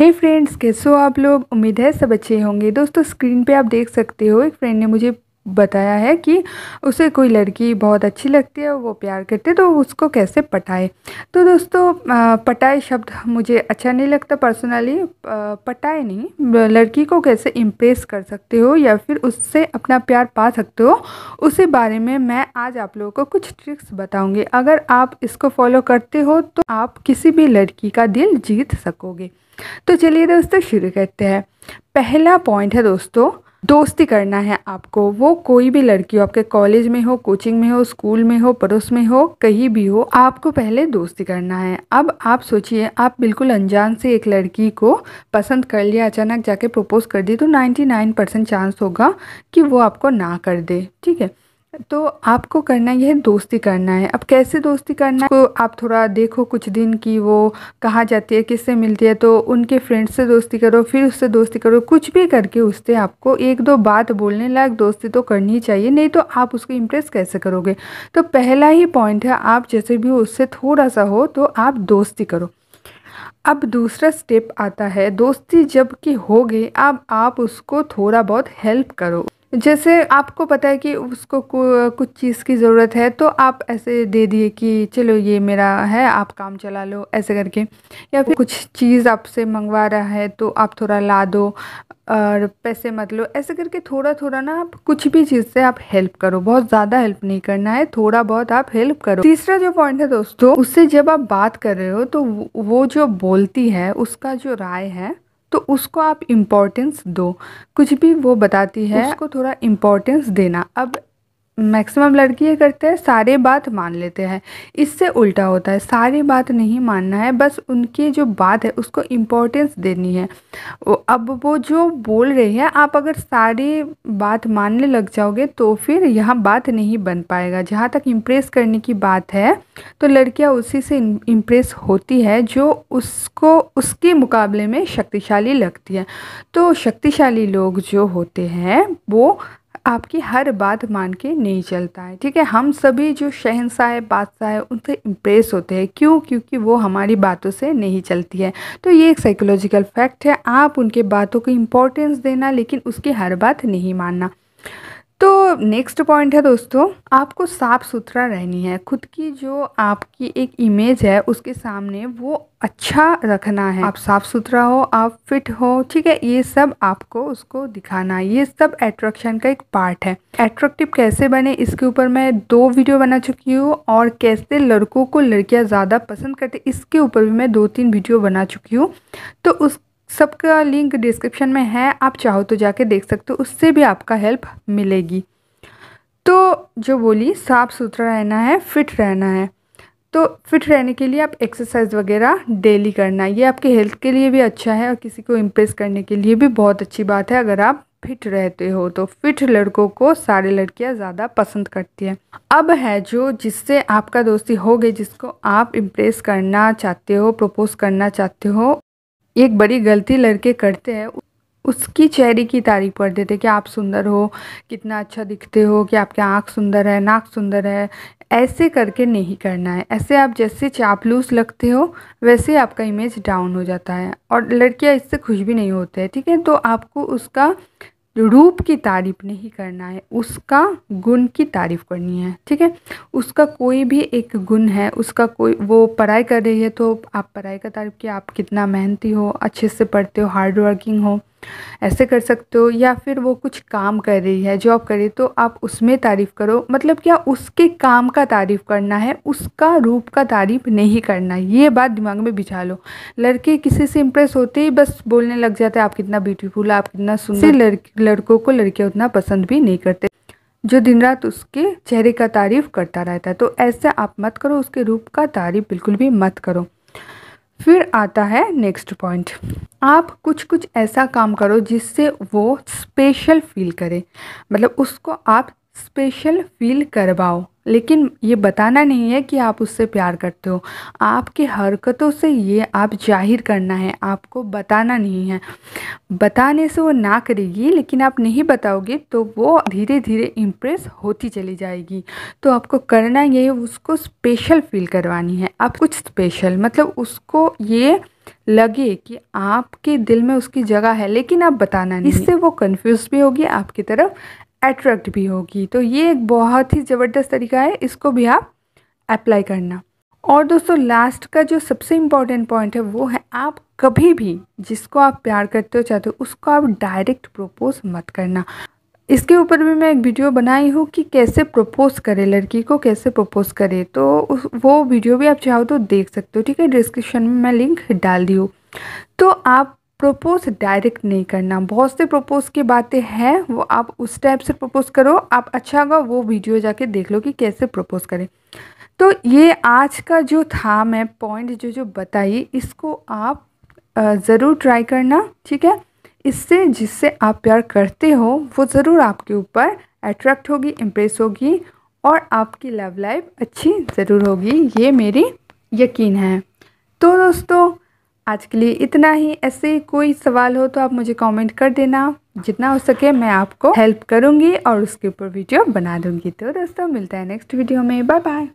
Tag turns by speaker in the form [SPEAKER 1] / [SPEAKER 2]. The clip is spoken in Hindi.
[SPEAKER 1] हे फ्रेंड्स कैसे हो आप लोग उम्मीद है सब अच्छे होंगे दोस्तों स्क्रीन पे आप देख सकते हो एक फ्रेंड ने मुझे बताया है कि उसे कोई लड़की बहुत अच्छी लगती है वो प्यार करते है तो उसको कैसे पटाए तो दोस्तों पटाए शब्द मुझे अच्छा नहीं लगता पर्सनली पटाए नहीं लड़की को कैसे इम्प्रेस कर सकते हो या फिर उससे अपना प्यार पा सकते हो उसी बारे में मैं आज आप लोगों को कुछ ट्रिक्स बताऊंगी अगर आप इसको फॉलो करते हो तो आप किसी भी लड़की का दिल जीत सकोगे तो चलिए दोस्तों शुरू करते हैं पहला पॉइंट है दोस्तों दोस्ती करना है आपको वो कोई भी लड़की हो आपके कॉलेज में हो कोचिंग में हो स्कूल में हो पड़ोस में हो कहीं भी हो आपको पहले दोस्ती करना है अब आप सोचिए आप बिल्कुल अनजान से एक लड़की को पसंद कर लिया अचानक जाके प्रपोज कर दी तो 99 परसेंट चांस होगा कि वो आपको ना कर दे ठीक है तो आपको करना यह दोस्ती करना है अब कैसे दोस्ती करना है तो आप थोड़ा देखो कुछ दिन की वो कहाँ जाती है किससे मिलती है तो उनके फ्रेंड से दोस्ती करो फिर उससे दोस्ती करो कुछ भी करके उससे आपको एक दो बात बोलने लायक दोस्ती तो करनी चाहिए नहीं तो आप उसको इम्प्रेस कैसे करोगे तो पहला ही पॉइंट है आप जैसे भी उससे थोड़ा सा हो तो आप दोस्ती करो अब दूसरा स्टेप आता है दोस्ती जब हो गई अब आप उसको थोड़ा बहुत हेल्प करो जैसे आपको पता है कि उसको कुछ चीज़ की ज़रूरत है तो आप ऐसे दे दिए कि चलो ये मेरा है आप काम चला लो ऐसे करके या फिर कुछ चीज़ आपसे मंगवा रहा है तो आप थोड़ा ला दो और पैसे मत लो ऐसे करके थोड़ा थोड़ा ना आप कुछ भी चीज़ से आप हेल्प करो बहुत ज़्यादा हेल्प नहीं करना है थोड़ा बहुत आप हेल्प करो तीसरा जो पॉइंट है दोस्तों उससे जब आप बात कर रहे हो तो वो जो बोलती है उसका जो राय है तो उसको आप इम्पोर्टेंस दो कुछ भी वो बताती है उसको थोड़ा इम्पोर्टेंस देना अब मैक्सिमम लड़की ये करते हैं सारे बात मान लेते हैं इससे उल्टा होता है सारे बात नहीं मानना है बस उनकी जो बात है उसको इम्पोर्टेंस देनी है अब वो जो बोल रही है आप अगर सारी बात मानने लग जाओगे तो फिर यहाँ बात नहीं बन पाएगा जहाँ तक इम्प्रेस करने की बात है तो लड़कियाँ उसी से इम्प्रेस होती है जो उसको उसके मुकाबले में शक्तिशाली लगती है तो शक्तिशाली लोग जो होते हैं वो आपकी हर बात मान के नहीं चलता है ठीक है हम सभी जो शहनशाह है बादशाह है उनसे इम्प्रेस होते हैं क्यों क्योंकि वो हमारी बातों से नहीं चलती है तो ये एक साइकोलॉजिकल फैक्ट है आप उनके बातों को इम्पोर्टेंस देना लेकिन उसकी हर बात नहीं मानना तो नेक्स्ट पॉइंट है दोस्तों आपको साफ़ सुथरा रहनी है खुद की जो आपकी एक इमेज है उसके सामने वो अच्छा रखना है आप साफ़ सुथरा हो आप फिट हो ठीक है ये सब आपको उसको दिखाना है ये सब एट्रैक्शन का एक पार्ट है एट्रैक्टिव कैसे बने इसके ऊपर मैं दो वीडियो बना चुकी हूँ और कैसे लड़कों को लड़कियाँ ज़्यादा पसंद करते इसके ऊपर भी मैं दो तीन वीडियो बना चुकी हूँ तो उस सबका लिंक डिस्क्रिप्शन में है आप चाहो तो जाके देख सकते हो उससे भी आपका हेल्प मिलेगी तो जो बोली साफ़ सुथरा रहना है फिट रहना है तो फिट रहने के लिए आप एक्सरसाइज वगैरह डेली करना ये आपके हेल्थ के लिए भी अच्छा है और किसी को इम्प्रेस करने के लिए भी बहुत अच्छी बात है अगर आप फिट रहते हो तो फिट लड़कों को सारे लड़कियां ज़्यादा पसंद करती हैं अब है जो जिससे आपका दोस्ती हो गई जिसको आप इम्प्रेस करना चाहते हो प्रपोज करना चाहते हो एक बड़ी गलती लड़के करते हैं उसकी चेहरे की तारीफ कर देते कि आप सुंदर हो कितना अच्छा दिखते हो कि आपके आँख सुंदर है नाक सुंदर है ऐसे करके नहीं करना है ऐसे आप जैसे चापलूस लगते हो वैसे आपका इमेज डाउन हो जाता है और लड़कियाँ इससे खुश भी नहीं होते हैं ठीक है तो आपको उसका रूप की तारीफ नहीं करना है उसका गुण की तारीफ करनी है ठीक है उसका कोई भी एक गुण है उसका कोई वो पढ़ाई कर रही है तो आप पढ़ाई का तारीफ किया आप कितना मेहनती हो अच्छे से पढ़ते हो हार्ड वर्किंग हो ऐसे कर सकते हो या फिर वो कुछ काम कर रही है जॉब करे तो आप उसमें तारीफ़ करो मतलब क्या उसके काम का तारीफ़ करना है उसका रूप का तारीफ़ नहीं करना ये बात दिमाग में बिछा लो लड़के किसी से इम्प्रेस होते ही बस बोलने लग जाते हैं आप कितना ब्यूटीफुल आप कितना सुंदर लड़, लड़कों को लड़कियाँ उतना पसंद भी नहीं करते जो दिन रात उसके चेहरे का तारीफ़ करता रहता है तो ऐसा आप मत करो उसके रूप का तारीफ़ बिल्कुल भी मत करो फिर आता है नेक्स्ट पॉइंट आप कुछ कुछ ऐसा काम करो जिससे वो स्पेशल फील करे मतलब उसको आप स्पेशल फील करवाओ लेकिन ये बताना नहीं है कि आप उससे प्यार करते हो आपके हरकतों से ये आप जाहिर करना है आपको बताना नहीं है बताने से वो ना करेगी लेकिन आप नहीं बताओगे तो वो धीरे धीरे इम्प्रेस होती चली जाएगी तो आपको करना ये उसको स्पेशल फील करवानी है आप कुछ स्पेशल मतलब उसको ये लगे कि आपके दिल में उसकी जगह है लेकिन आप बताना नहीं इससे वो कंफ्यूज भी होगी आपकी तरफ अट्रैक्ट भी होगी तो ये एक बहुत ही ज़बरदस्त तरीका है इसको भी आप अप्लाई करना और दोस्तों लास्ट का जो सबसे इम्पॉर्टेंट पॉइंट है वो है आप कभी भी जिसको आप प्यार करते हो चाहते हो उसको आप डायरेक्ट प्रपोज मत करना इसके ऊपर भी मैं एक वीडियो बनाई हूँ कि कैसे प्रपोज करें लड़की को कैसे प्रपोज करे तो उस वो वीडियो भी आप चाहो तो देख सकते हो ठीक है डिस्क्रिप्शन में मैं लिंक डाल दी हूँ तो आप प्रपोज डायरेक्ट नहीं करना बहुत से प्रपोज की बातें हैं वो आप उस टाइप से प्रपोज करो आप अच्छा होगा वो वीडियो जाके देख लो कि कैसे प्रपोज करें तो ये आज का जो था मैं पॉइंट जो जो बताई इसको आप ज़रूर ट्राई करना ठीक है इससे जिससे आप प्यार करते हो वो ज़रूर आपके ऊपर अट्रैक्ट होगी इम्प्रेस होगी और आपकी लव लाइफ अच्छी ज़रूर होगी ये मेरी यकीन है तो दोस्तों आज के लिए इतना ही ऐसे कोई सवाल हो तो आप मुझे कमेंट कर देना जितना हो सके मैं आपको हेल्प करूंगी और उसके ऊपर वीडियो बना दूंगी तो दोस्तों मिलता है नेक्स्ट वीडियो में बाय बाय